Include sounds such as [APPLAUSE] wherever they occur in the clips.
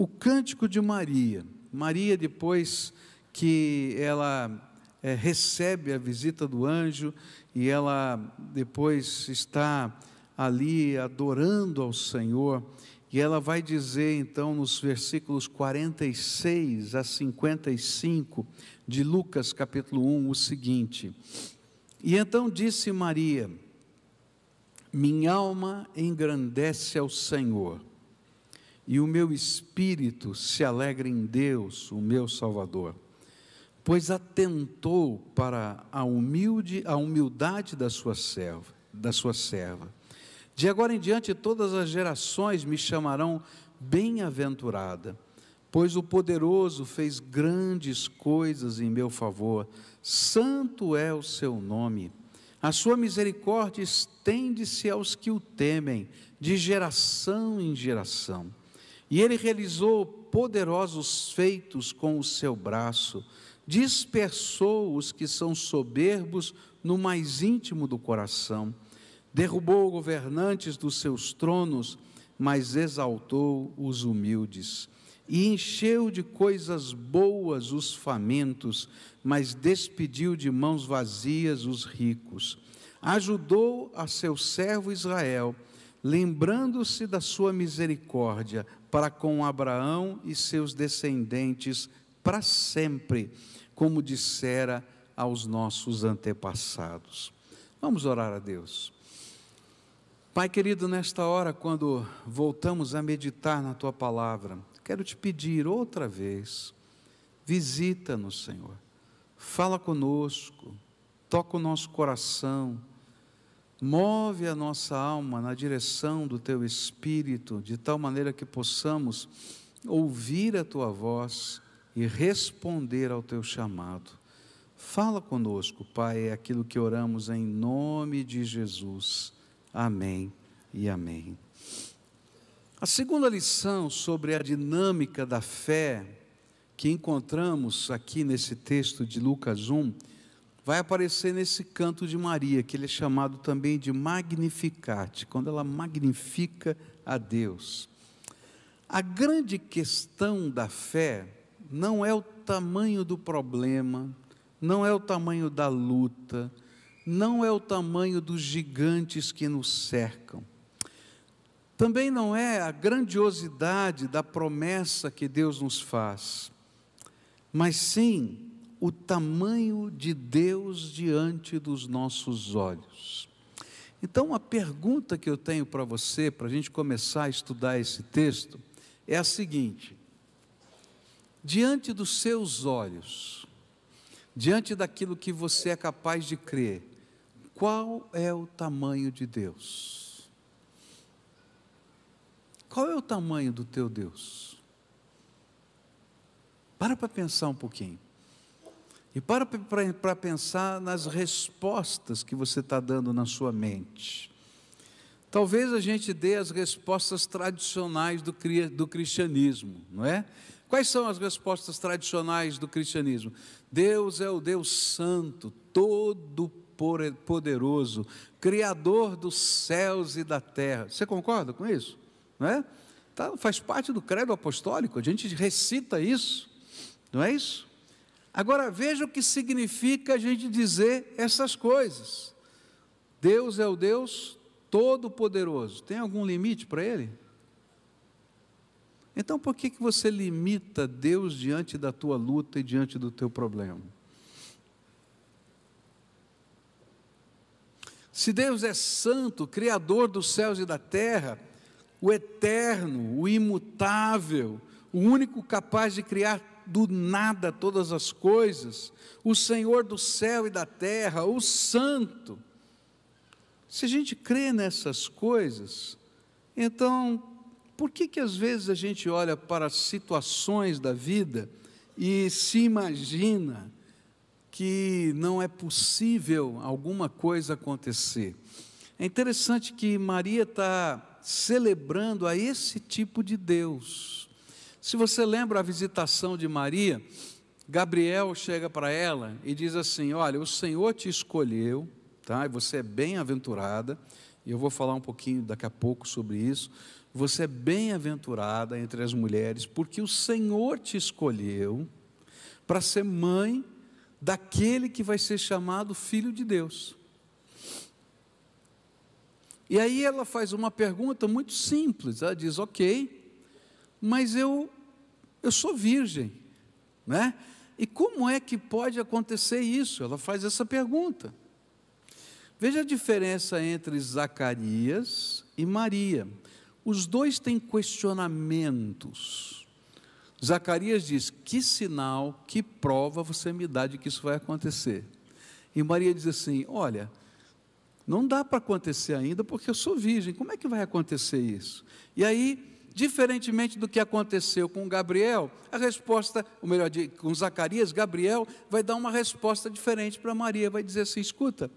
O cântico de Maria. Maria, depois que ela é, recebe a visita do anjo e ela depois está ali adorando ao Senhor, e ela vai dizer então nos versículos 46 a 55 de Lucas capítulo 1 o seguinte: E então disse Maria: Minha alma engrandece ao Senhor, e o meu espírito se alegra em Deus, o meu Salvador, pois atentou para a humilde a humildade da sua serva, da sua serva. De agora em diante todas as gerações me chamarão bem-aventurada, pois o poderoso fez grandes coisas em meu favor. Santo é o seu nome. A sua misericórdia estende-se aos que o temem, de geração em geração. E ele realizou poderosos feitos com o seu braço, dispersou os que são soberbos no mais íntimo do coração, derrubou governantes dos seus tronos, mas exaltou os humildes. E encheu de coisas boas os famintos, mas despediu de mãos vazias os ricos. Ajudou a seu servo Israel lembrando-se da sua misericórdia para com Abraão e seus descendentes para sempre, como dissera aos nossos antepassados. Vamos orar a Deus. Pai querido, nesta hora, quando voltamos a meditar na tua palavra, quero te pedir outra vez, visita-nos, Senhor. Fala conosco, toca o nosso coração Move a nossa alma na direção do teu espírito, de tal maneira que possamos ouvir a tua voz e responder ao teu chamado. Fala conosco, Pai, é aquilo que oramos em nome de Jesus. Amém e amém. A segunda lição sobre a dinâmica da fé que encontramos aqui nesse texto de Lucas 1 vai aparecer nesse canto de Maria, que ele é chamado também de Magnificat, quando ela magnifica a Deus. A grande questão da fé não é o tamanho do problema, não é o tamanho da luta, não é o tamanho dos gigantes que nos cercam. Também não é a grandiosidade da promessa que Deus nos faz, mas sim o tamanho de Deus diante dos nossos olhos. Então, a pergunta que eu tenho para você, para a gente começar a estudar esse texto, é a seguinte: diante dos seus olhos, diante daquilo que você é capaz de crer, qual é o tamanho de Deus? Qual é o tamanho do teu Deus? Para para pensar um pouquinho. E para para pensar nas respostas que você está dando na sua mente. Talvez a gente dê as respostas tradicionais do, do cristianismo, não é? Quais são as respostas tradicionais do cristianismo? Deus é o Deus Santo, todo poderoso, Criador dos céus e da terra. Você concorda com isso? Não é? Tá, faz parte do credo apostólico, a gente recita isso, não é isso? Agora veja o que significa a gente dizer essas coisas. Deus é o Deus Todo-Poderoso. Tem algum limite para Ele? Então por que, que você limita Deus diante da tua luta e diante do teu problema? Se Deus é santo, Criador dos céus e da terra, o eterno, o imutável, o único capaz de criar do nada todas as coisas, o Senhor do céu e da terra, o Santo. Se a gente crê nessas coisas, então por que que às vezes a gente olha para situações da vida e se imagina que não é possível alguma coisa acontecer? É interessante que Maria está celebrando a esse tipo de Deus. Se você lembra a visitação de Maria, Gabriel chega para ela e diz assim: Olha, o Senhor te escolheu, tá? E você é bem-aventurada. E eu vou falar um pouquinho daqui a pouco sobre isso. Você é bem-aventurada entre as mulheres, porque o Senhor te escolheu para ser mãe daquele que vai ser chamado filho de Deus. E aí ela faz uma pergunta muito simples. Ela diz: Ok, mas eu, eu sou virgem, né? E como é que pode acontecer isso? Ela faz essa pergunta. Veja a diferença entre Zacarias e Maria. Os dois têm questionamentos. Zacarias diz: Que sinal, que prova você me dá de que isso vai acontecer? E Maria diz assim: Olha, não dá para acontecer ainda porque eu sou virgem, como é que vai acontecer isso? E aí Diferentemente do que aconteceu com Gabriel, a resposta, ou melhor, com Zacarias, Gabriel vai dar uma resposta diferente para Maria, vai dizer assim: escuta,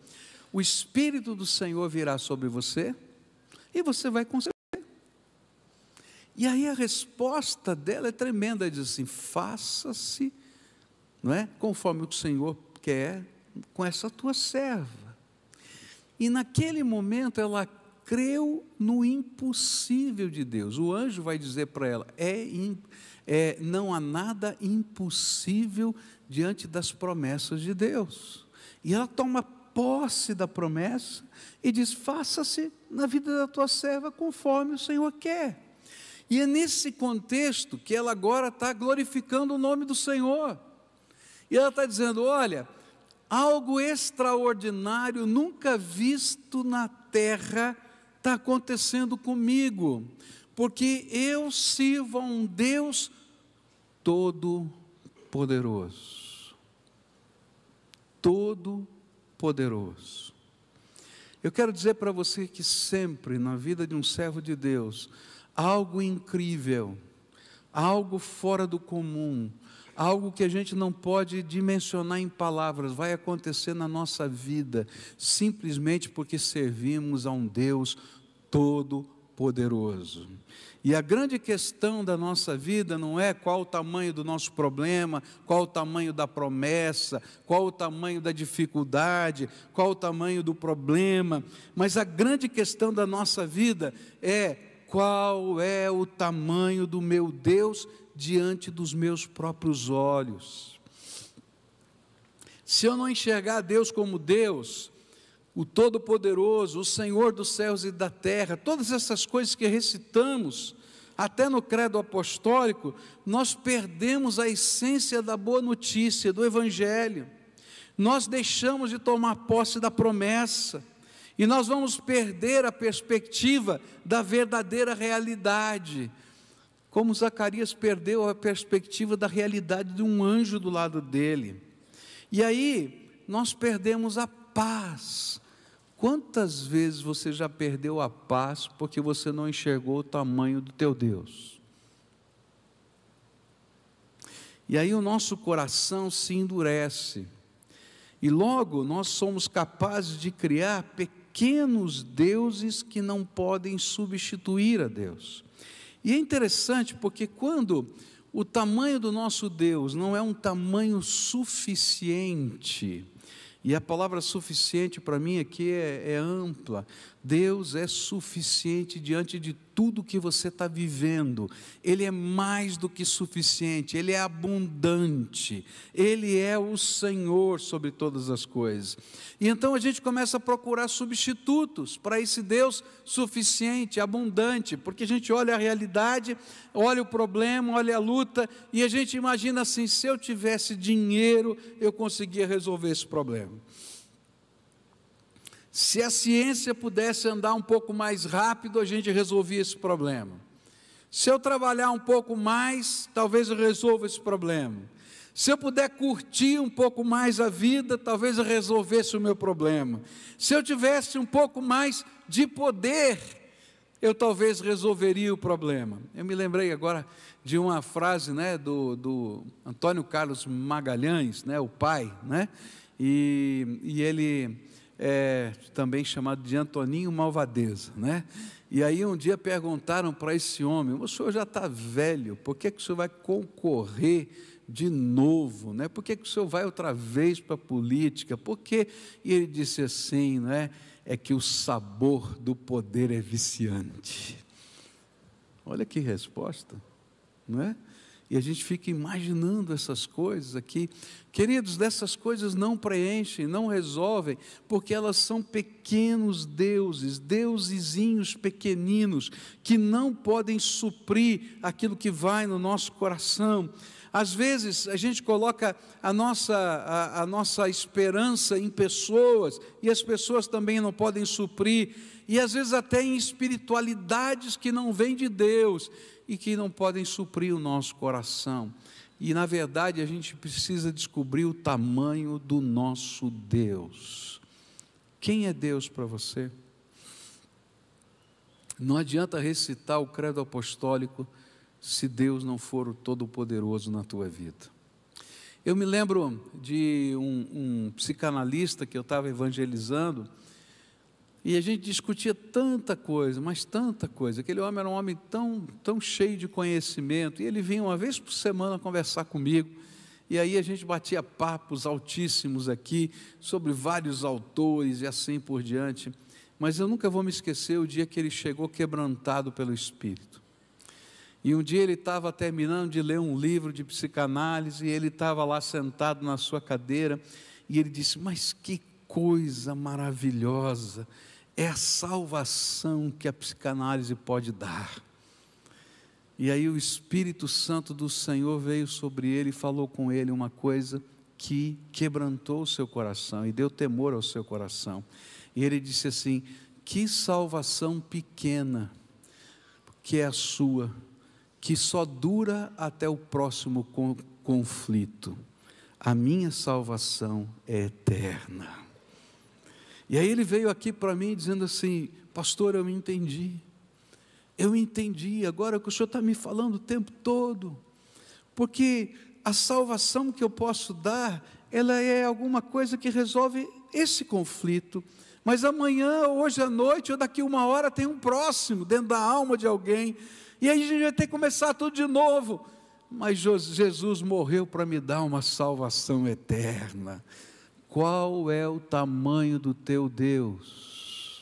o Espírito do Senhor virá sobre você e você vai conceber. E aí a resposta dela é tremenda, diz assim: faça-se, não é, conforme o que o Senhor quer com essa tua serva. E naquele momento ela creu no impossível de Deus. O anjo vai dizer para ela: é, é, não há nada impossível diante das promessas de Deus. E ela toma posse da promessa e diz: faça-se na vida da tua serva conforme o Senhor quer. E é nesse contexto que ela agora está glorificando o nome do Senhor. E ela está dizendo: olha, algo extraordinário nunca visto na terra está acontecendo comigo? Porque eu sirvo a um Deus todo-poderoso. Todo-poderoso. Eu quero dizer para você que sempre na vida de um servo de Deus, algo incrível, algo fora do comum, algo que a gente não pode dimensionar em palavras, vai acontecer na nossa vida, simplesmente porque servimos a um Deus todo-poderoso. E a grande questão da nossa vida não é qual o tamanho do nosso problema, qual o tamanho da promessa, qual o tamanho da dificuldade, qual o tamanho do problema, mas a grande questão da nossa vida é qual é o tamanho do meu Deus diante dos meus próprios olhos. Se eu não enxergar Deus como Deus, o Todo-Poderoso, o Senhor dos céus e da terra, todas essas coisas que recitamos, até no credo apostólico, nós perdemos a essência da boa notícia, do Evangelho. Nós deixamos de tomar posse da promessa e nós vamos perder a perspectiva da verdadeira realidade, como Zacarias perdeu a perspectiva da realidade de um anjo do lado dele. E aí nós perdemos a paz. Quantas vezes você já perdeu a paz porque você não enxergou o tamanho do teu Deus? E aí o nosso coração se endurece. E logo nós somos capazes de criar pequenos deuses que não podem substituir a Deus. E é interessante porque quando o tamanho do nosso Deus não é um tamanho suficiente, e a palavra suficiente para mim aqui é, é ampla, Deus é suficiente diante de tudo que você está vivendo. Ele é mais do que suficiente, Ele é abundante, Ele é o Senhor sobre todas as coisas. E então a gente começa a procurar substitutos para esse Deus suficiente, abundante, porque a gente olha a realidade, olha o problema, olha a luta, e a gente imagina assim: se eu tivesse dinheiro, eu conseguia resolver esse problema. Se a ciência pudesse andar um pouco mais rápido, a gente resolvia esse problema. Se eu trabalhar um pouco mais, talvez eu resolva esse problema. Se eu puder curtir um pouco mais a vida, talvez eu resolvesse o meu problema. Se eu tivesse um pouco mais de poder, eu talvez resolveria o problema. Eu me lembrei agora de uma frase né, do, do Antônio Carlos Magalhães, né, o pai, né, e, e ele é, também chamado de Antoninho Malvadeza, né? E aí um dia perguntaram para esse homem: o senhor já está velho, por que, que o senhor vai concorrer de novo, né? Por que, que o senhor vai outra vez para a política? Por quê? E ele disse assim, né? É que o sabor do poder é viciante. Olha que resposta, não é? e a gente fica imaginando essas coisas aqui. Queridos, dessas coisas não preenchem, não resolvem, porque elas são pequenos deuses, deusezinhos pequeninos, que não podem suprir aquilo que vai no nosso coração. Às vezes a gente coloca a nossa, a, a nossa esperança em pessoas, e as pessoas também não podem suprir, e às vezes até em espiritualidades que não vêm de Deus e que não podem suprir o nosso coração. E, na verdade, a gente precisa descobrir o tamanho do nosso Deus. Quem é Deus para você? Não adianta recitar o credo apostólico se Deus não for o Todo-Poderoso na tua vida. Eu me lembro de um, um psicanalista que eu estava evangelizando, e a gente discutia tanta coisa, mas tanta coisa. Aquele homem era um homem tão, tão cheio de conhecimento. E ele vinha uma vez por semana conversar comigo. E aí a gente batia papos altíssimos aqui sobre vários autores e assim por diante. Mas eu nunca vou me esquecer o dia que ele chegou quebrantado pelo Espírito. E um dia ele estava terminando de ler um livro de psicanálise e ele estava lá sentado na sua cadeira e ele disse: Mas que coisa maravilhosa! é a salvação que a psicanálise pode dar. E aí o Espírito Santo do Senhor veio sobre ele e falou com ele uma coisa que quebrantou o seu coração e deu temor ao seu coração. E ele disse assim: Que salvação pequena que é a sua, que só dura até o próximo conflito. A minha salvação é eterna. E aí ele veio aqui para mim dizendo assim: Pastor, eu entendi. Eu entendi agora que o senhor está me falando o tempo todo. Porque a salvação que eu posso dar, ela é alguma coisa que resolve esse conflito. Mas amanhã, hoje à noite, ou daqui uma hora, tem um próximo dentro da alma de alguém. E aí a gente vai ter que começar tudo de novo. Mas Jesus morreu para me dar uma salvação eterna. Qual é o tamanho do teu Deus?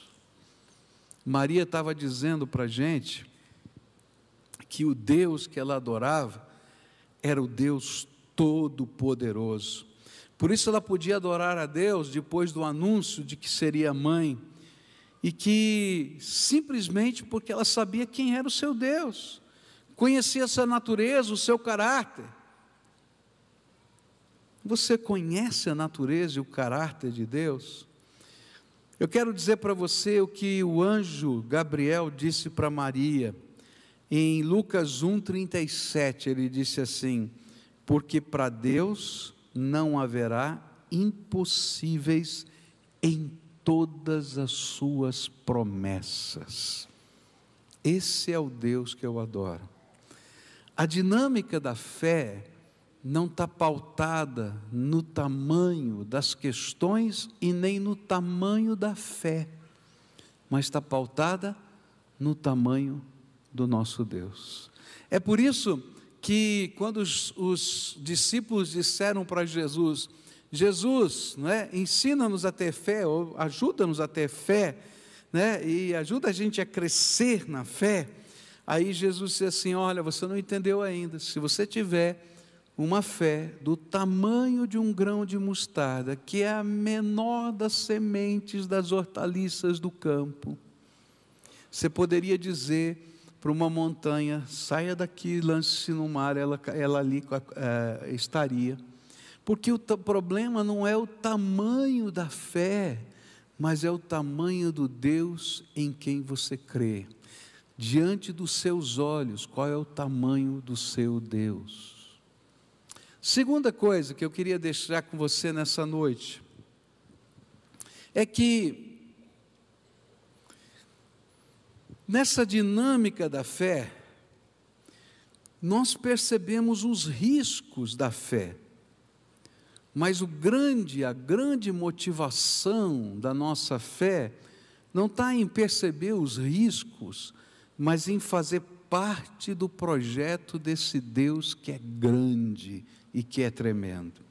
Maria estava dizendo para a gente que o Deus que ela adorava era o Deus Todo-Poderoso. Por isso ela podia adorar a Deus depois do anúncio de que seria mãe, e que simplesmente porque ela sabia quem era o seu Deus, conhecia essa natureza, o seu caráter. Você conhece a natureza e o caráter de Deus? Eu quero dizer para você o que o anjo Gabriel disse para Maria. Em Lucas 1,37, ele disse assim: Porque para Deus não haverá impossíveis em todas as suas promessas. Esse é o Deus que eu adoro. A dinâmica da fé não está pautada no tamanho das questões e nem no tamanho da fé, mas está pautada no tamanho do nosso Deus. É por isso que quando os, os discípulos disseram para Jesus, Jesus, né, ensina-nos a ter fé, ou ajuda-nos a ter fé, né, e ajuda a gente a crescer na fé. Aí Jesus disse assim: Olha, você não entendeu ainda. Se você tiver uma fé do tamanho de um grão de mostarda, que é a menor das sementes das hortaliças do campo. Você poderia dizer para uma montanha, saia daqui, lance-se no mar, ela, ela ali é, estaria. Porque o problema não é o tamanho da fé, mas é o tamanho do Deus em quem você crê. Diante dos seus olhos, qual é o tamanho do seu Deus? Segunda coisa que eu queria deixar com você nessa noite é que nessa dinâmica da fé, nós percebemos os riscos da fé. Mas o grande, a grande motivação da nossa fé não está em perceber os riscos, mas em fazer parte do projeto desse Deus que é grande e que é tremendo.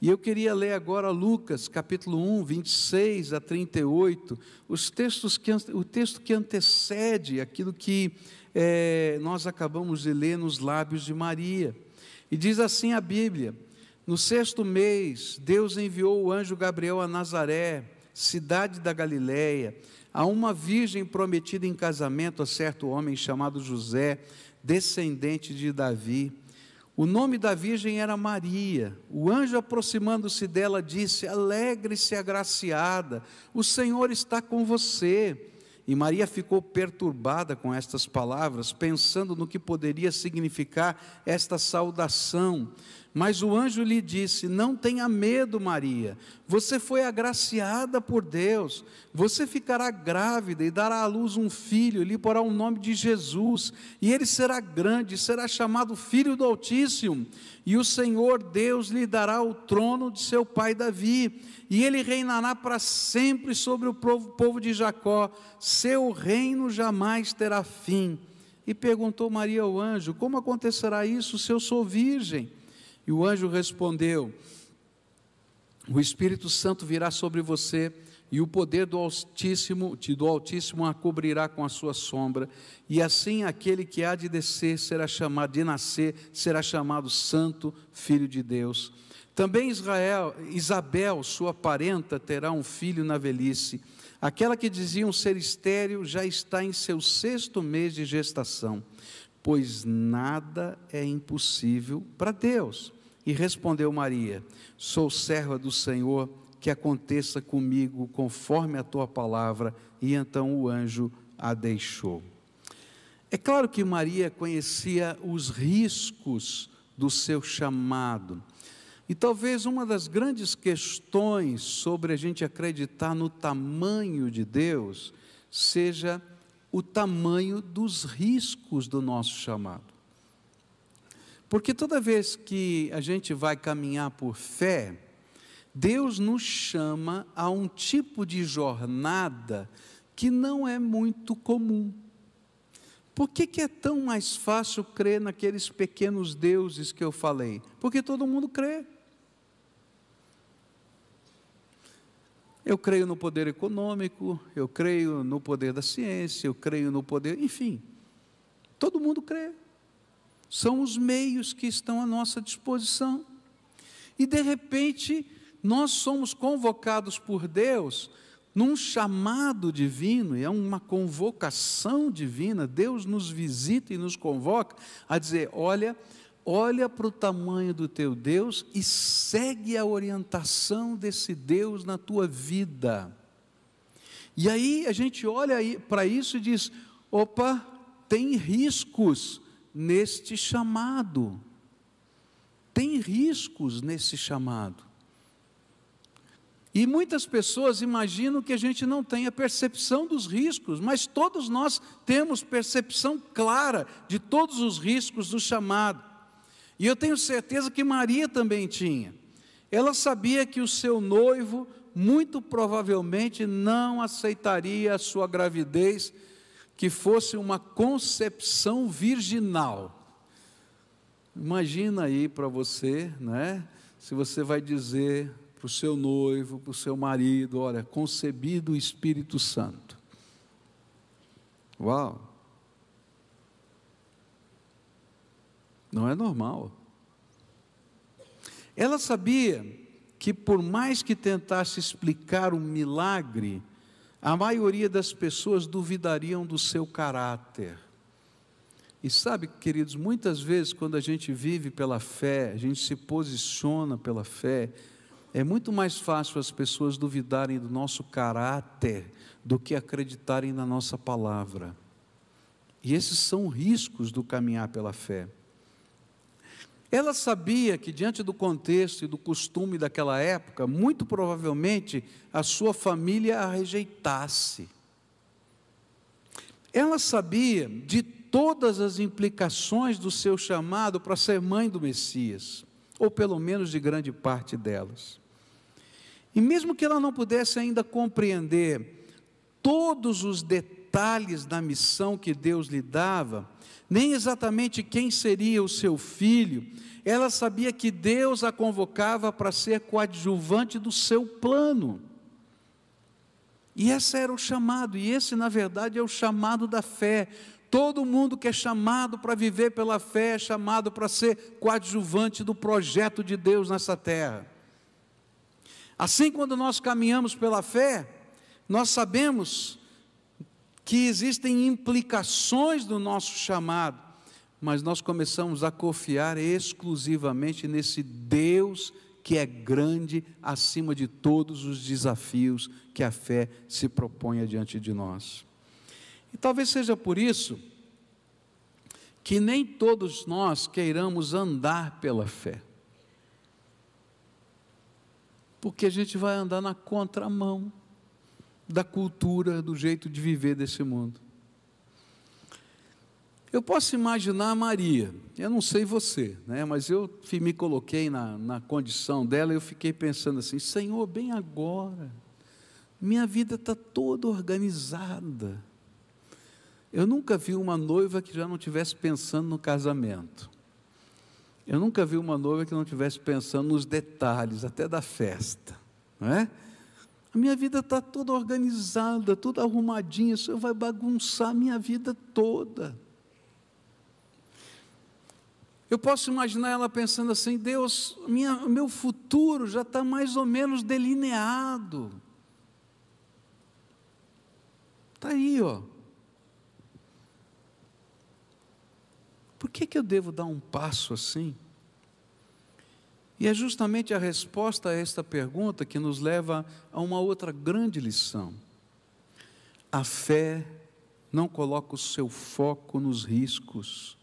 E eu queria ler agora Lucas, capítulo 1, 26 a 38, os textos que, o texto que antecede aquilo que é, nós acabamos de ler nos lábios de Maria. E diz assim a Bíblia: No sexto mês, Deus enviou o anjo Gabriel a Nazaré, cidade da Galiléia, a uma virgem prometida em casamento a certo homem chamado José, descendente de Davi. O nome da virgem era Maria. O anjo, aproximando-se dela, disse: Alegre-se, agraciada, o Senhor está com você. E Maria ficou perturbada com estas palavras, pensando no que poderia significar esta saudação. Mas o anjo lhe disse: Não tenha medo, Maria. Você foi agraciada por Deus. Você ficará grávida e dará à luz um filho, lhe porá o nome de Jesus. E ele será grande, será chamado Filho do Altíssimo. E o Senhor Deus lhe dará o trono de seu pai Davi. E ele reinará para sempre sobre o povo de Jacó. Seu reino jamais terá fim. E perguntou Maria ao anjo: Como acontecerá isso se eu sou virgem? E o anjo respondeu: O Espírito Santo virá sobre você, e o poder do Altíssimo, do Altíssimo a cobrirá com a sua sombra, e assim aquele que há de descer será chamado de nascer, será chamado santo, filho de Deus. Também Israel, Isabel, sua parenta, terá um filho na velhice. Aquela que diziam ser estéril já está em seu sexto mês de gestação pois nada é impossível para Deus. E respondeu Maria: Sou serva do Senhor, que aconteça comigo conforme a tua palavra. E então o anjo a deixou. É claro que Maria conhecia os riscos do seu chamado. E talvez uma das grandes questões sobre a gente acreditar no tamanho de Deus seja o tamanho dos riscos do nosso chamado. Porque toda vez que a gente vai caminhar por fé, Deus nos chama a um tipo de jornada que não é muito comum. Por que, que é tão mais fácil crer naqueles pequenos deuses que eu falei? Porque todo mundo crê. Eu creio no poder econômico, eu creio no poder da ciência, eu creio no poder, enfim. Todo mundo crê. São os meios que estão à nossa disposição. E de repente, nós somos convocados por Deus num chamado divino, e é uma convocação divina. Deus nos visita e nos convoca a dizer: olha, olha para o tamanho do teu Deus e segue a orientação desse Deus na tua vida. E aí a gente olha para isso e diz: opa, tem riscos neste chamado. Tem riscos nesse chamado. E muitas pessoas imaginam que a gente não tenha percepção dos riscos, mas todos nós temos percepção clara de todos os riscos do chamado. E eu tenho certeza que Maria também tinha. Ela sabia que o seu noivo, muito provavelmente, não aceitaria a sua gravidez, que fosse uma concepção virginal. Imagina aí para você, né? Se você vai dizer para o seu noivo, para o seu marido: olha, concebido o Espírito Santo. Uau! Não é normal. Ela sabia que, por mais que tentasse explicar um milagre, a maioria das pessoas duvidariam do seu caráter. E sabe, queridos, muitas vezes quando a gente vive pela fé, a gente se posiciona pela fé, é muito mais fácil as pessoas duvidarem do nosso caráter do que acreditarem na nossa palavra. E esses são riscos do caminhar pela fé. Ela sabia que, diante do contexto e do costume daquela época, muito provavelmente a sua família a rejeitasse. Ela sabia de todas as implicações do seu chamado para ser mãe do Messias, ou pelo menos de grande parte delas. E mesmo que ela não pudesse ainda compreender todos os detalhes, detalhes da missão que Deus lhe dava, nem exatamente quem seria o seu filho, ela sabia que Deus a convocava para ser coadjuvante do seu plano. E esse era o chamado, e esse, na verdade, é o chamado da fé. Todo mundo que é chamado para viver pela fé é chamado para ser coadjuvante do projeto de Deus nessa terra. Assim, quando nós caminhamos pela fé, nós sabemos que existem implicações do nosso chamado, mas nós começamos a confiar exclusivamente nesse Deus que é grande acima de todos os desafios que a fé se propõe diante de nós. E talvez seja por isso que nem todos nós queiramos andar pela fé. Porque a gente vai andar na contramão da cultura, do jeito de viver desse mundo. Eu posso imaginar a Maria, eu não sei você, né, mas eu me coloquei na, na condição dela e eu fiquei pensando assim: Senhor, bem agora, minha vida está toda organizada. Eu nunca vi uma noiva que já não estivesse pensando no casamento. Eu nunca vi uma noiva que não estivesse pensando nos detalhes, até da festa, não é? A minha vida está toda organizada, toda arrumadinha, o Senhor vai bagunçar a minha vida toda. Eu posso imaginar ela pensando assim: Deus, minha, meu futuro já está mais ou menos delineado. Está aí, ó. Por que, que eu devo dar um passo assim? E é justamente a resposta a esta pergunta que nos leva a uma outra grande lição. A fé não coloca o seu foco nos riscos,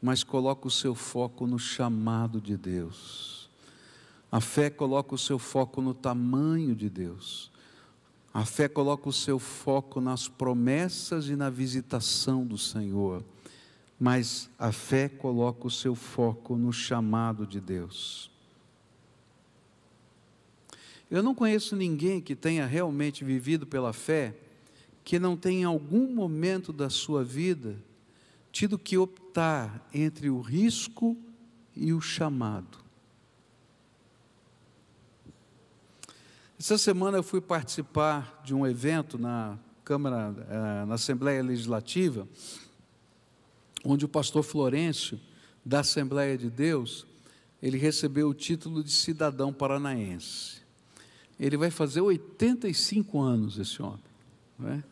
mas coloca o seu foco no chamado de Deus. A fé coloca o seu foco no tamanho de Deus. A fé coloca o seu foco nas promessas e na visitação do Senhor, mas a fé coloca o seu foco no chamado de Deus. Eu não conheço ninguém que tenha realmente vivido pela fé que não tenha em algum momento da sua vida tido que optar entre o risco e o chamado. Essa semana eu fui participar de um evento na Câmara, eh, na Assembleia Legislativa, onde o pastor Florencio, da Assembleia de Deus, ele recebeu o título de cidadão paranaense ele vai fazer 85 anos, esse homem. Né?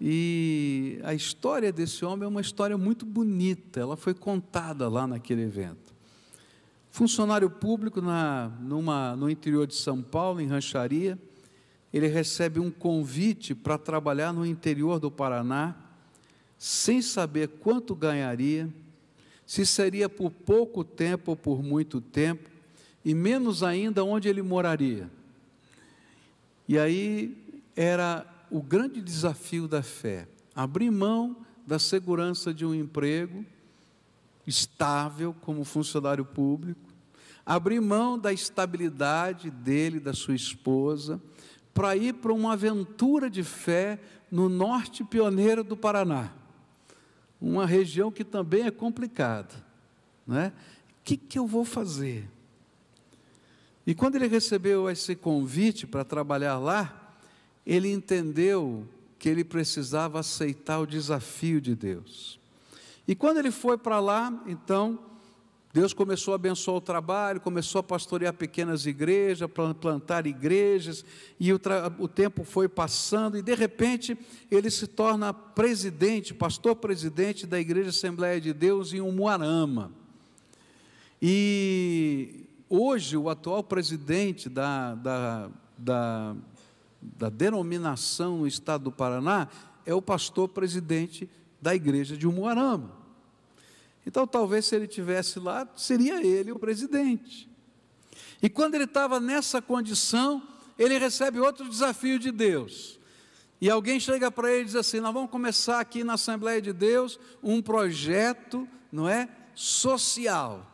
E a história desse homem é uma história muito bonita, ela foi contada lá naquele evento. Funcionário público na, numa, no interior de São Paulo, em Rancharia, ele recebe um convite para trabalhar no interior do Paraná, sem saber quanto ganharia, se seria por pouco tempo ou por muito tempo, e menos ainda onde ele moraria. E aí era o grande desafio da fé: abrir mão da segurança de um emprego estável como funcionário público, abrir mão da estabilidade dele, da sua esposa, para ir para uma aventura de fé no norte pioneiro do Paraná, uma região que também é complicada, né? O que, que eu vou fazer? E quando ele recebeu esse convite para trabalhar lá, ele entendeu que ele precisava aceitar o desafio de Deus. E quando ele foi para lá, então, Deus começou a abençoar o trabalho, começou a pastorear pequenas igrejas, plantar igrejas, e o, o, tempo foi passando, e de repente ele se torna presidente, pastor presidente da Igreja Assembleia de Deus em Umuarama. E hoje o atual presidente da, da, da, da denominação no estado do Paraná é o pastor presidente da igreja de Umuarama. Então, talvez se ele tivesse lá, seria ele o presidente. E quando ele estava nessa condição, ele recebe outro desafio de Deus. E alguém chega para ele e diz assim: Nós vamos começar aqui na Assembleia de Deus um projeto, não é? Social.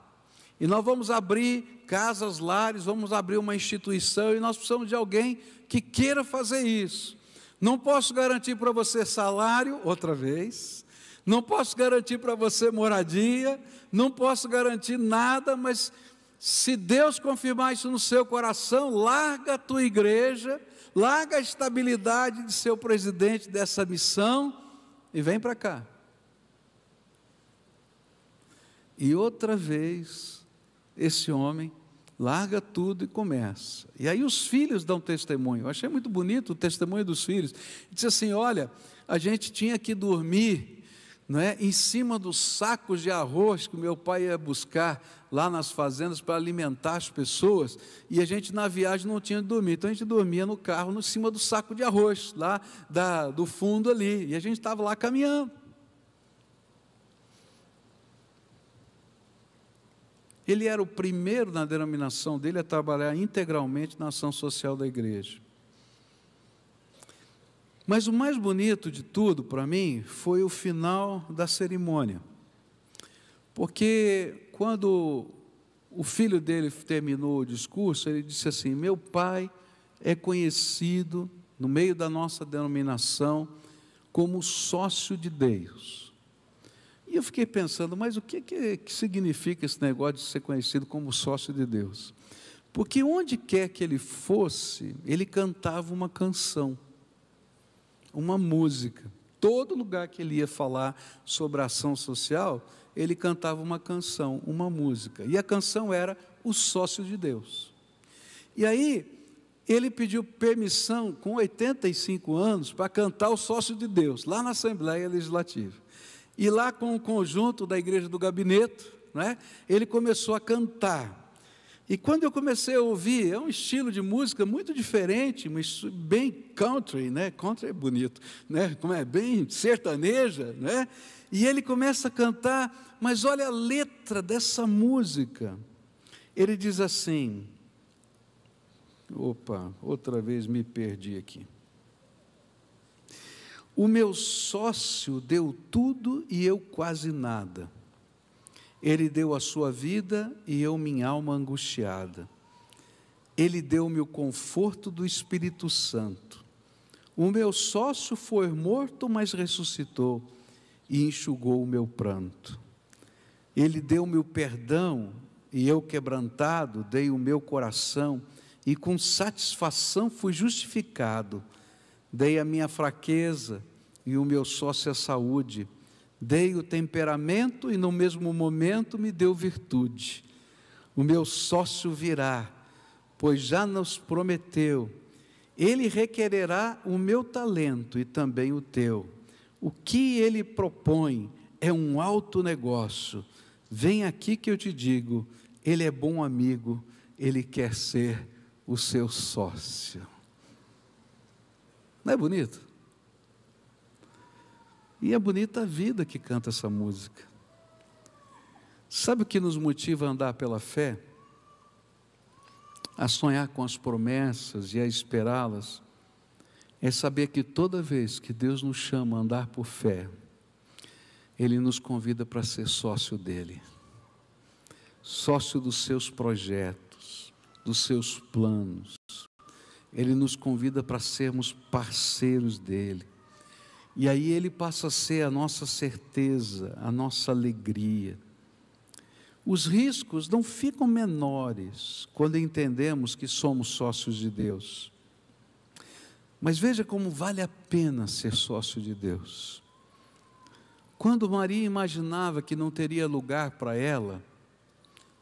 E nós vamos abrir casas, lares, vamos abrir uma instituição e nós precisamos de alguém que queira fazer isso. Não posso garantir para você salário, outra vez, não posso garantir para você moradia, não posso garantir nada, mas se Deus confirmar isso no seu coração, larga a tua igreja, larga a estabilidade de seu presidente dessa missão e vem para cá. E outra vez, esse homem larga tudo e começa. E aí os filhos dão testemunho. Eu achei muito bonito o testemunho dos filhos. Diz assim: olha, a gente tinha que dormir não é, em cima dos sacos de arroz que meu pai ia buscar lá nas fazendas para alimentar as pessoas, e a gente na viagem não tinha de dormir, então a gente dormia no carro, em cima do saco de arroz, lá da, do fundo ali, e a gente estava lá caminhando. Ele era o primeiro na denominação dele a trabalhar integralmente na ação social da igreja. Mas o mais bonito de tudo para mim foi o final da cerimônia. Porque quando o filho dele terminou o discurso, ele disse assim: Meu pai é conhecido no meio da nossa denominação como sócio de Deus. E eu fiquei pensando, mas o que, que, que significa esse negócio de ser conhecido como sócio de Deus? Porque onde quer que ele fosse, ele cantava uma canção, uma música. Todo lugar que ele ia falar sobre ação social, ele cantava uma canção, uma música. E a canção era O Sócio de Deus. E aí, ele pediu permissão, com 85 anos, para cantar O Sócio de Deus, lá na Assembleia Legislativa. E lá com o conjunto da igreja do gabinete, né, ele começou a cantar. E quando eu comecei a ouvir, é um estilo de música muito diferente, mas bem country, né? Country é bonito, né? Como é bem sertaneja, né? E ele começa a cantar, mas olha a letra dessa música. Ele diz assim: Opa, outra vez me perdi aqui. O meu sócio deu tudo e eu quase nada. Ele deu a sua vida e eu minha alma angustiada. Ele deu-me o conforto do Espírito Santo. O meu sócio foi morto, mas ressuscitou e enxugou o meu pranto. Ele deu-me o perdão e eu, quebrantado, dei o meu coração e com satisfação fui justificado dei a minha fraqueza e o meu sócio a é saúde, dei o temperamento e no mesmo momento me deu virtude. O meu sócio virá, pois já nos prometeu. Ele requererá o meu talento e também o teu. O que ele propõe é um alto negócio. Vem aqui que eu te digo, ele é bom amigo, ele quer ser o seu sócio. Não é bonito? E é bonita a vida que canta essa música. Sabe o que nos motiva a andar pela fé? A sonhar com as promessas e a esperá-las. É saber que toda vez que Deus nos chama a andar por fé, Ele nos convida para ser sócio dEle, sócio dos seus projetos, dos seus planos, ele nos convida para sermos parceiros dele. E aí ele passa a ser a nossa certeza, a nossa alegria. Os riscos não ficam menores quando entendemos que somos sócios de Deus. Mas veja como vale a pena ser sócio de Deus. Quando Maria imaginava que não teria lugar para ela,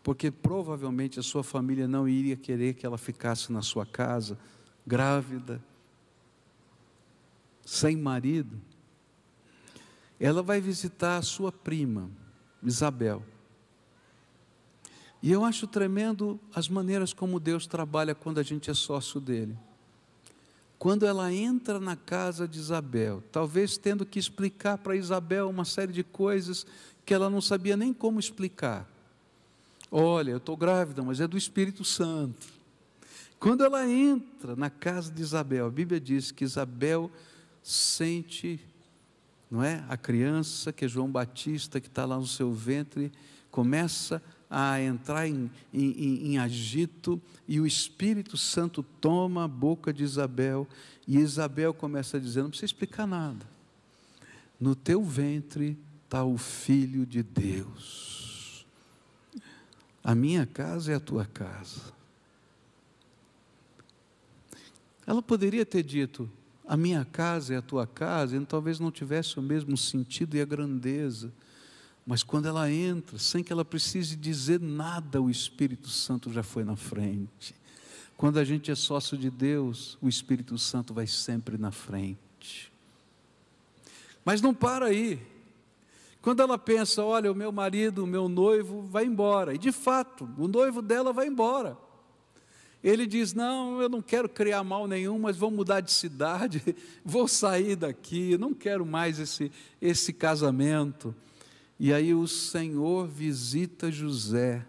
porque provavelmente a sua família não iria querer que ela ficasse na sua casa, grávida, sem marido, ela vai visitar a sua prima, Isabel. E eu acho tremendo as maneiras como Deus trabalha quando a gente é sócio dele. Quando ela entra na casa de Isabel, talvez tendo que explicar para Isabel uma série de coisas que ela não sabia nem como explicar. Olha, eu estou grávida, mas é do Espírito Santo. Quando ela entra na casa de Isabel, a Bíblia diz que Isabel sente, não é? A criança que é João Batista, que está lá no seu ventre, começa a entrar em, em, em, agito e o Espírito Santo toma a boca de Isabel e Isabel começa a dizer: não precisa explicar nada. No teu ventre está o Filho de Deus. A minha casa é a tua casa. Ela poderia ter dito: a minha casa é a tua casa, e talvez não tivesse o mesmo sentido e a grandeza. Mas quando ela entra, sem que ela precise dizer nada, o Espírito Santo já foi na frente. Quando a gente é sócio de Deus, o Espírito Santo vai sempre na frente. Mas não para aí. Quando ela pensa, olha, o meu marido, o meu noivo vai embora, e de fato, o noivo dela vai embora. Ele diz: Não, eu não quero criar mal nenhum, mas vou mudar de cidade, [LAUGHS] vou sair daqui, não quero mais esse, esse casamento. E aí o Senhor visita José.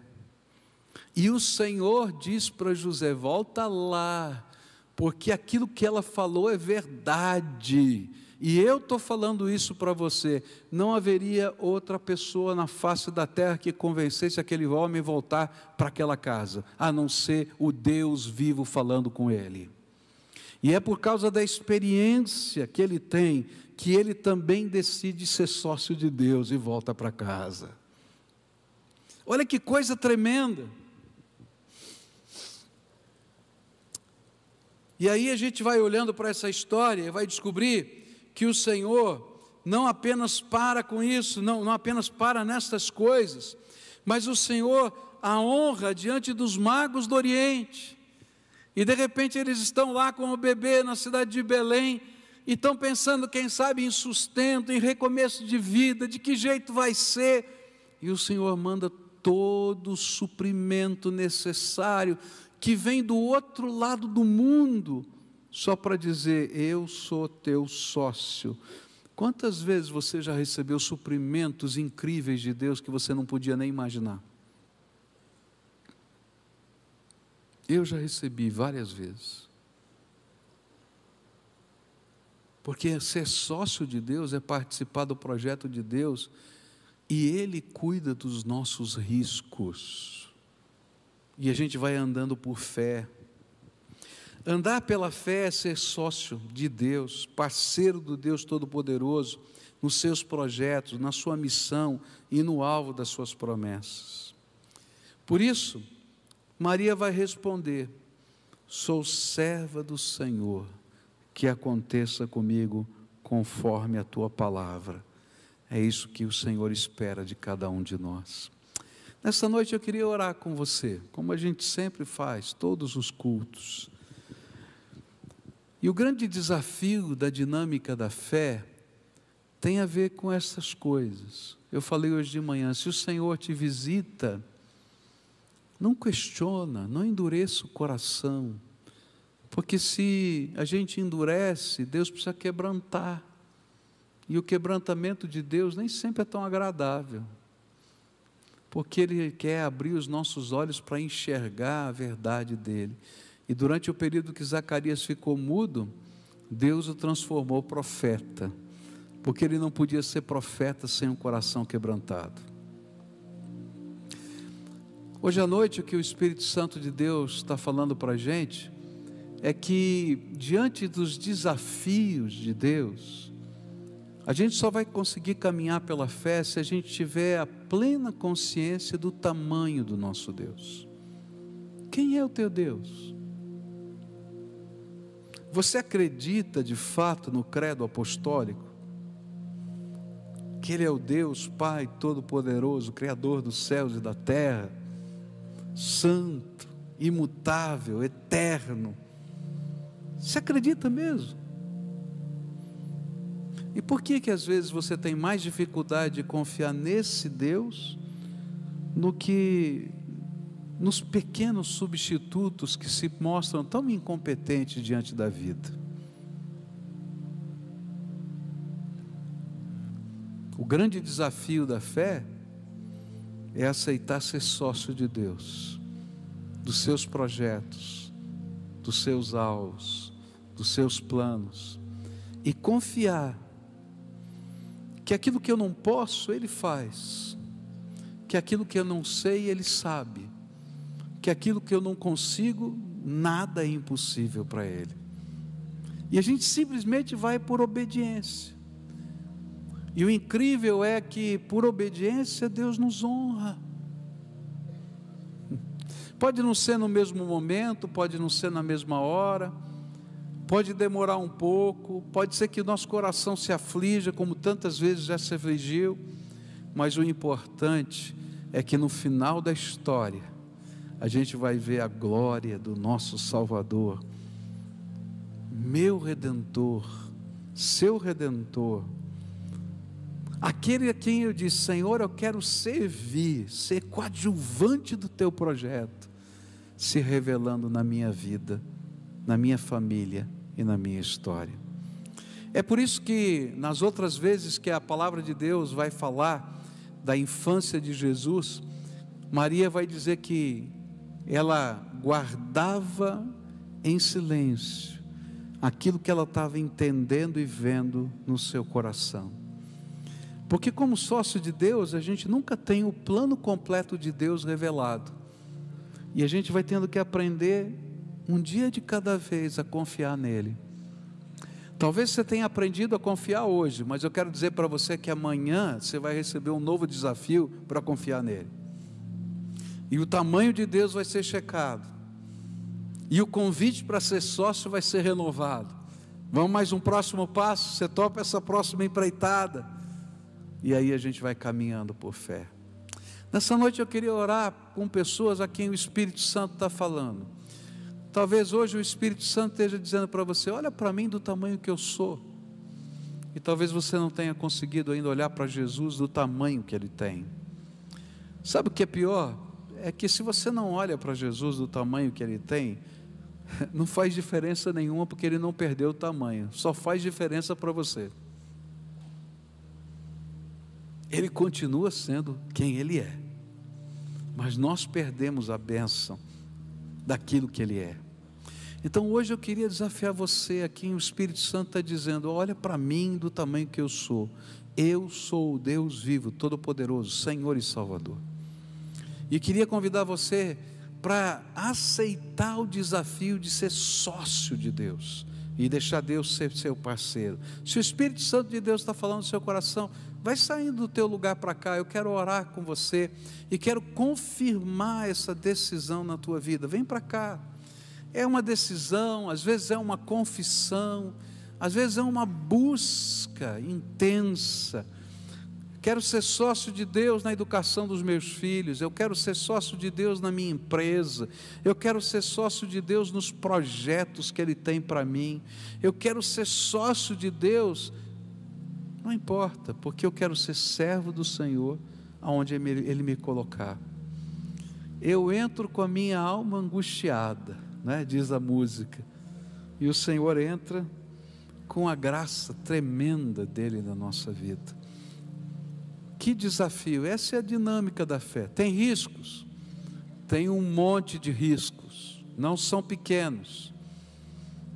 E o Senhor diz para José: Volta lá, porque aquilo que ela falou é verdade. E eu estou falando isso para você. Não haveria outra pessoa na face da terra que convencesse aquele homem a voltar para aquela casa, a não ser o Deus vivo falando com ele. E é por causa da experiência que ele tem que ele também decide ser sócio de Deus e volta para casa. Olha que coisa tremenda. E aí a gente vai olhando para essa história e vai descobrir que o Senhor não apenas para com isso, não, não apenas para nestas coisas, mas o Senhor a honra diante dos magos do Oriente. E de repente eles estão lá com o bebê na cidade de Belém e estão pensando, quem sabe, em sustento, em recomeço de vida, de que jeito vai ser. E o Senhor manda todo o suprimento necessário que vem do outro lado do mundo só para dizer: Eu sou teu sócio. Quantas vezes você já recebeu suprimentos incríveis de Deus que você não podia nem imaginar? Eu já recebi várias vezes. Porque ser sócio de Deus é participar do projeto de Deus e Ele cuida dos nossos riscos. E a gente vai andando por fé, Andar pela fé é ser sócio de Deus, parceiro do Deus Todo-Poderoso nos seus projetos, na sua missão e no alvo das suas promessas. Por isso, Maria vai responder: Sou serva do Senhor, que aconteça comigo conforme a tua palavra. É isso que o Senhor espera de cada um de nós. Nessa noite eu queria orar com você, como a gente sempre faz, todos os cultos. E o grande desafio da dinâmica da fé tem a ver com essas coisas. Eu falei hoje de manhã: se o Senhor te visita, não questiona, não endureça o coração, porque se a gente endurece, Deus precisa quebrantar. E o quebrantamento de Deus nem sempre é tão agradável, porque Ele quer abrir os nossos olhos para enxergar a verdade dele. E durante o período que Zacarias ficou mudo, Deus o transformou profeta, porque ele não podia ser profeta sem um coração quebrantado. Hoje à noite, o que o Espírito Santo de Deus está falando para a gente é que, diante dos desafios de Deus, a gente só vai conseguir caminhar pela fé se a gente tiver a plena consciência do tamanho do nosso Deus. Quem é o teu Deus? Você acredita de fato no credo apostólico? Que Ele é o Deus Pai Todo-Poderoso, Criador dos céus e da terra, Santo, imutável, eterno. Você acredita mesmo? E por que que às vezes você tem mais dificuldade de confiar nesse Deus do que nos pequenos substitutos que se mostram tão incompetentes diante da vida. O grande desafio da fé é aceitar ser sócio de Deus, dos seus projetos, dos seus alvos, dos seus planos, e confiar que aquilo que eu não posso, Ele faz, que aquilo que eu não sei, Ele sabe que aquilo que eu não consigo, nada é impossível para Ele. E a gente simplesmente vai por obediência. E o incrível é que, por obediência, Deus nos honra. Pode não ser no mesmo momento, pode não ser na mesma hora, pode demorar um pouco, pode ser que o nosso coração se aflija, como tantas vezes já se afligiu, mas o importante é que no final da história, a gente vai ver a glória do nosso Salvador, meu redentor, seu redentor, aquele a quem eu disse: Senhor, eu quero servir, ser coadjuvante do teu projeto, se revelando na minha vida, na minha família e na minha história. É por isso que nas outras vezes que a palavra de Deus vai falar da infância de Jesus, Maria vai dizer que ela guardava em silêncio aquilo que ela estava entendendo e vendo no seu coração. Porque, como sócio de Deus, a gente nunca tem o plano completo de Deus revelado. E a gente vai tendo que aprender, um dia de cada vez, a confiar nele. Talvez você tenha aprendido a confiar hoje, mas eu quero dizer para você que amanhã você vai receber um novo desafio para confiar nele. E o tamanho de Deus vai ser checado. E o convite para ser sócio vai ser renovado. Vamos mais um próximo passo? Você topa essa próxima empreitada? E aí a gente vai caminhando por fé. Nessa noite eu queria orar com pessoas a quem o Espírito Santo está falando. Talvez hoje o Espírito Santo esteja dizendo para você: olha para mim do tamanho que eu sou. E talvez você não tenha conseguido ainda olhar para Jesus do tamanho que ele tem. Sabe o que é pior? é que se você não olha para Jesus do tamanho que ele tem, [LAUGHS] não faz diferença nenhuma porque ele não perdeu o tamanho, só faz diferença para você. Ele continua sendo quem ele é, mas nós perdemos a bênção daquilo que ele é. Então hoje eu queria desafiar você aqui, o Espírito Santo está dizendo: olha para mim do tamanho que eu sou. Eu sou o Deus vivo, todo-poderoso, Senhor e Salvador. E queria convidar você para aceitar o desafio de ser sócio de Deus e deixar Deus ser seu parceiro. Se o Espírito Santo de Deus está falando no seu coração, vai saindo do teu lugar para cá. Eu quero orar com você e quero confirmar essa decisão na tua vida. Vem para cá. É uma decisão, às vezes é uma confissão, às vezes é uma busca intensa quero ser sócio de Deus na educação dos meus filhos, eu quero ser sócio de Deus na minha empresa, eu quero ser sócio de Deus nos projetos que Ele tem para mim, eu quero ser sócio de Deus, não importa, porque eu quero ser servo do Senhor aonde Ele me colocar. Eu entro com a minha alma angustiada, né, diz a música, e o Senhor entra com a graça tremenda dele na nossa vida. Que desafio! Essa é a dinâmica da fé. Tem riscos? Tem um monte de riscos. Não são pequenos.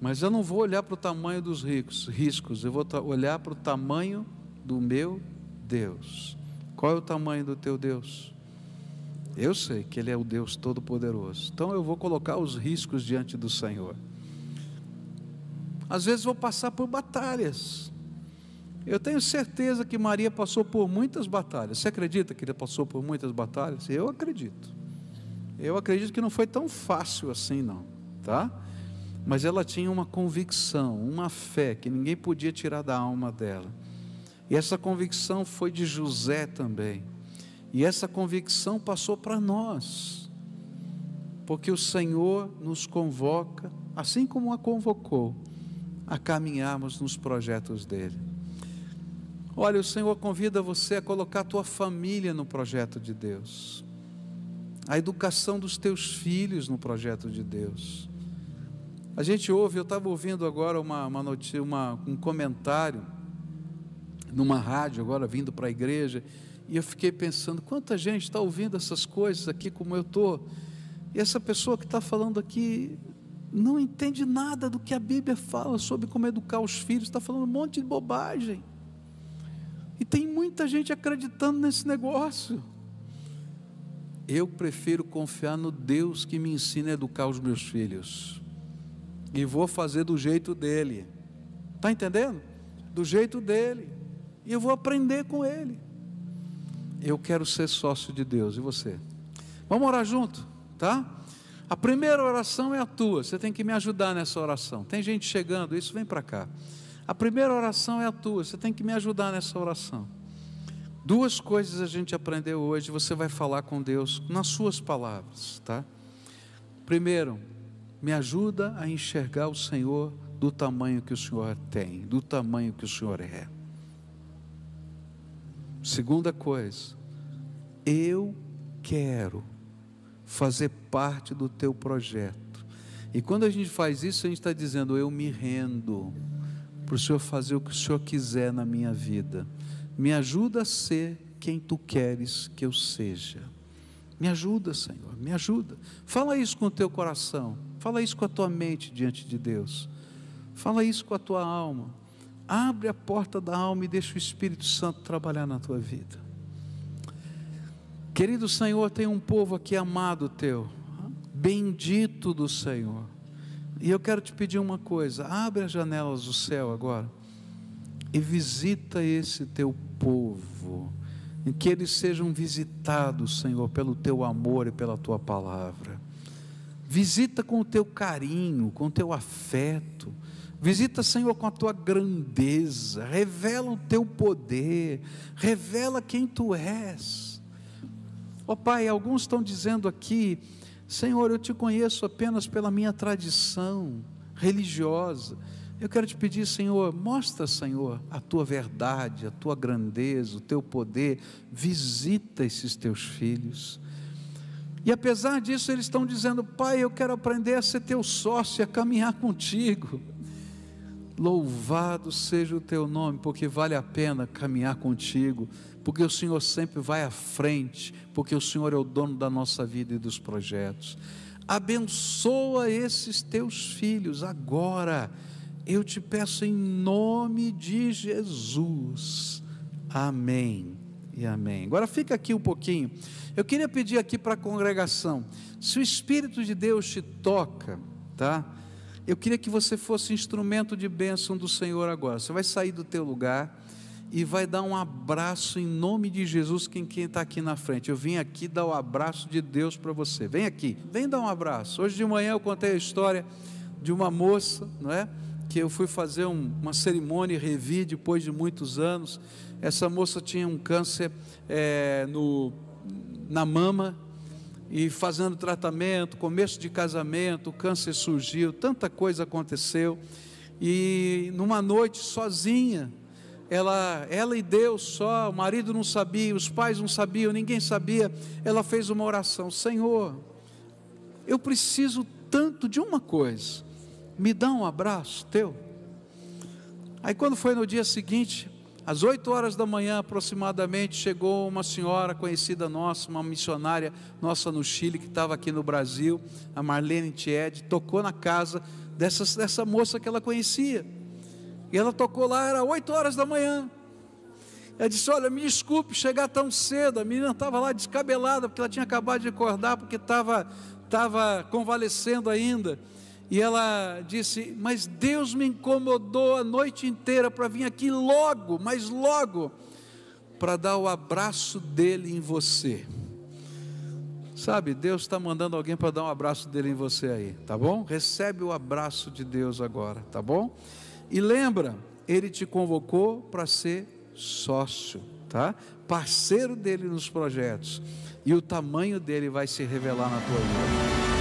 Mas eu não vou olhar para o tamanho dos ricos, riscos, eu vou olhar para o tamanho do meu Deus. Qual é o tamanho do teu Deus? Eu sei que Ele é o Deus Todo-Poderoso. Então eu vou colocar os riscos diante do Senhor. Às vezes vou passar por batalhas. Eu tenho certeza que Maria passou por muitas batalhas. Você acredita que ele passou por muitas batalhas? Eu acredito. Eu acredito que não foi tão fácil assim, não, tá? Mas ela tinha uma convicção, uma fé que ninguém podia tirar da alma dela. E essa convicção foi de José também. E essa convicção passou para nós, porque o Senhor nos convoca, assim como a convocou, a caminharmos nos projetos dele. Olha, o Senhor convida você a colocar a tua família no projeto de Deus, a educação dos teus filhos no projeto de Deus. A gente ouve, eu estava ouvindo agora uma, uma, notícia, uma, um comentário numa rádio, agora vindo para a igreja, e eu fiquei pensando: quanta gente está ouvindo essas coisas aqui como eu estou, e essa pessoa que está falando aqui não entende nada do que a Bíblia fala sobre como educar os filhos, está falando um monte de bobagem. E tem muita gente acreditando nesse negócio. Eu prefiro confiar no Deus que me ensina a educar os meus filhos. E vou fazer do jeito dele. Está entendendo? Do jeito dele. E eu vou aprender com ele. Eu quero ser sócio de Deus. E você? Vamos orar junto, tá? A primeira oração é a tua. Você tem que me ajudar nessa oração. Tem gente chegando, isso vem para cá. A primeira oração é a tua, você tem que me ajudar nessa oração. Duas coisas a gente aprendeu hoje, você vai falar com Deus nas suas palavras, tá? Primeiro, me ajuda a enxergar o Senhor do tamanho que o Senhor tem, do tamanho que o Senhor é. Segunda coisa, eu quero fazer parte do teu projeto. E quando a gente faz isso, a gente está dizendo: eu me rendo para o Senhor fazer o que o Senhor quiser na minha vida. Me ajuda a ser quem tu queres que eu seja. Me ajuda, Senhor, me ajuda. Fala isso com o teu coração, fala isso com a tua mente diante de Deus, fala isso com a tua alma. Abre a porta da alma e deixa o Espírito Santo trabalhar na tua vida. Querido Senhor, tem um povo aqui amado teu, bendito do Senhor e eu quero te pedir uma coisa: abre as janelas do céu agora e visita esse teu povo, em que eles sejam visitados, Senhor, pelo teu amor e pela tua palavra. Visita com o teu carinho, com o teu afeto. Visita, Senhor, com a tua grandeza. Revela o teu poder. Revela quem tu és. Ó oh, Pai, alguns estão dizendo aqui Senhor, eu te conheço apenas pela minha tradição religiosa. Eu quero te pedir, Senhor, mostra, Senhor, a tua verdade, a tua grandeza, o teu poder, visita esses teus filhos. E apesar disso, eles estão dizendo: Pai, eu quero aprender a ser teu sócio, a caminhar contigo. Louvado seja o teu nome, porque vale a pena caminhar contigo, porque o Senhor sempre vai à frente, porque o Senhor é o dono da nossa vida e dos projetos. Abençoa esses teus filhos agora, eu te peço em nome de Jesus. Amém e amém. Agora fica aqui um pouquinho. Eu queria pedir aqui para a congregação, se o Espírito de Deus te toca, tá? Eu queria que você fosse instrumento de bênção do Senhor agora. Você vai sair do teu lugar e vai dar um abraço em nome de Jesus quem está aqui na frente. Eu vim aqui dar o abraço de Deus para você. Vem aqui, vem dar um abraço. Hoje de manhã eu contei a história de uma moça, não é? Que eu fui fazer um, uma cerimônia e revi depois de muitos anos. Essa moça tinha um câncer é, no, na mama e fazendo tratamento, começo de casamento, o câncer surgiu, tanta coisa aconteceu. E numa noite sozinha, ela, ela e Deus só, o marido não sabia, os pais não sabiam, ninguém sabia. Ela fez uma oração: Senhor, eu preciso tanto de uma coisa, me dá um abraço teu. Aí quando foi no dia seguinte, às 8 horas da manhã aproximadamente, chegou uma senhora conhecida nossa, uma missionária nossa no Chile, que estava aqui no Brasil, a Marlene Tied, tocou na casa dessa, dessa moça que ela conhecia. E ela tocou lá, era 8 horas da manhã. Ela disse: Olha, me desculpe chegar tão cedo. A menina estava lá descabelada, porque ela tinha acabado de acordar, porque estava, estava convalescendo ainda. E ela disse: Mas Deus me incomodou a noite inteira para vir aqui logo, mas logo, para dar o abraço dele em você. Sabe, Deus está mandando alguém para dar um abraço dele em você aí, tá bom? Recebe o abraço de Deus agora, tá bom? E lembra, ele te convocou para ser sócio, tá? Parceiro dele nos projetos. E o tamanho dele vai se revelar na tua vida.